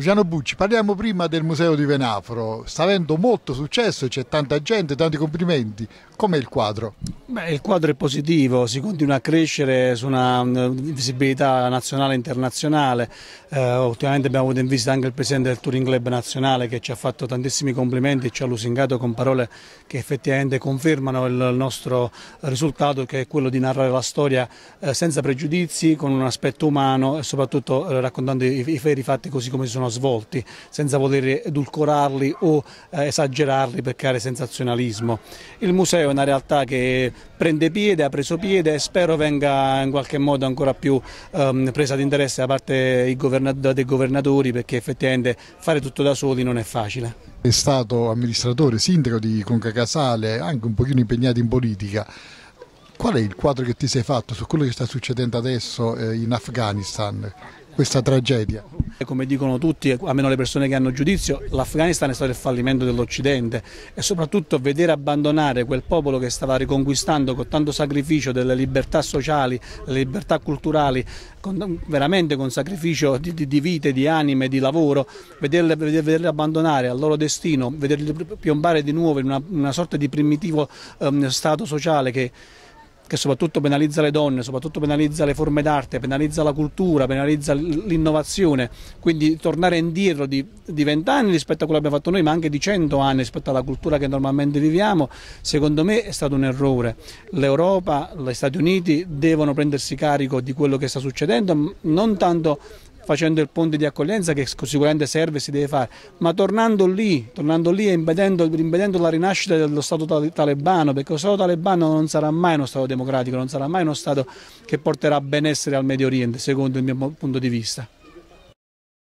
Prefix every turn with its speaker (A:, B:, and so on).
A: Luciano Bucci, parliamo prima del museo di Venafro, sta avendo molto successo, c'è tanta gente, tanti complimenti, com'è il quadro?
B: Beh, il quadro è positivo, si continua a crescere su una mm, visibilità nazionale e internazionale, eh, ultimamente abbiamo avuto in visita anche il presidente del Touring Club nazionale che ci ha fatto tantissimi complimenti e ci ha lusingato con parole che effettivamente confermano il nostro risultato che è quello di narrare la storia eh, senza pregiudizi, con un aspetto umano e soprattutto eh, raccontando i, i fatti così come si sono svolti, senza voler edulcorarli o eh, esagerarli per creare sensazionalismo. Il museo è una realtà che prende piede, ha preso piede e spero venga in qualche modo ancora più ehm, presa d'interesse da parte dei governatori perché effettivamente fare tutto da soli non è facile.
A: È stato amministratore, sindaco di Conca Casale, anche un pochino impegnato in politica. Qual è il quadro che ti sei fatto su quello che sta succedendo adesso eh, in Afghanistan? questa tragedia.
B: Come dicono tutti, almeno le persone che hanno giudizio, l'Afghanistan è stato il fallimento dell'Occidente e soprattutto vedere abbandonare quel popolo che stava riconquistando con tanto sacrificio delle libertà sociali, le libertà culturali, con, veramente con sacrificio di, di, di, vite, di anime, di lavoro, vederle, vederle, abbandonare al loro destino, vederle piombare di nuovo in una, una sorta di primitivo um, stato sociale che che soprattutto penalizza le donne, soprattutto penalizza le forme d'arte, penalizza la cultura, penalizza l'innovazione, quindi tornare indietro di vent'anni rispetto a quello che abbiamo fatto noi, ma anche di cento anni rispetto alla cultura che normalmente viviamo, secondo me è stato un errore. L'Europa, gli Stati Uniti devono prendersi carico di quello che sta succedendo, non tanto facendo il ponte di accoglienza che sicuramente serve e si deve fare, ma tornando lì, tornando lì e impedendo, impedendo, la rinascita dello Stato talebano, perché lo Stato talebano non sarà mai uno Stato democratico, non sarà mai uno Stato che porterà benessere al Medio Oriente, secondo il mio punto di vista.